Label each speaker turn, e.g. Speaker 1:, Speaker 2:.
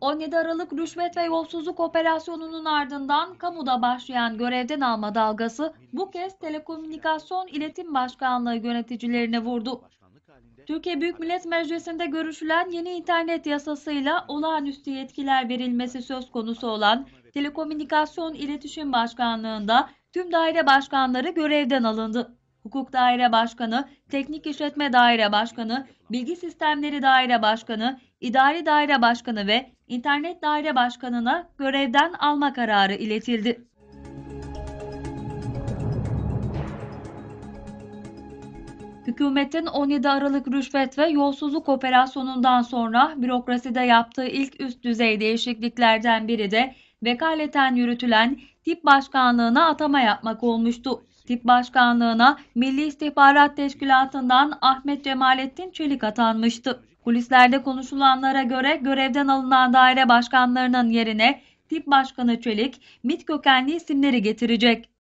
Speaker 1: 17 Aralık rüşvet ve
Speaker 2: yolsuzluk operasyonunun ardından kamuda başlayan görevden alma dalgası bu kez Telekomünikasyon İletim Başkanlığı yöneticilerine vurdu. Türkiye Büyük Millet Meclisi'nde görüşülen yeni internet yasasıyla olağanüstü yetkiler verilmesi söz konusu olan Telekomünikasyon İletişim Başkanlığı'nda tüm daire başkanları görevden alındı. Hukuk Daire Başkanı, Teknik İşletme Daire Başkanı, Bilgi Sistemleri Daire Başkanı, İdari Daire Başkanı ve İnternet Daire Başkanı'na görevden alma kararı iletildi. Hükümetin 17 Aralık rüşvet ve yolsuzluk operasyonundan sonra bürokraside yaptığı ilk üst düzey değişikliklerden biri de vekaleten yürütülen tip başkanlığına atama yapmak olmuştu. Tip Başkanlığı'na Milli İstihbarat Teşkilatı'ndan Ahmet Cemalettin Çelik atanmıştı. Kulislerde konuşulanlara göre görevden alınan daire başkanlarının yerine Tip Başkanı Çelik, MIT kökenli isimleri getirecek.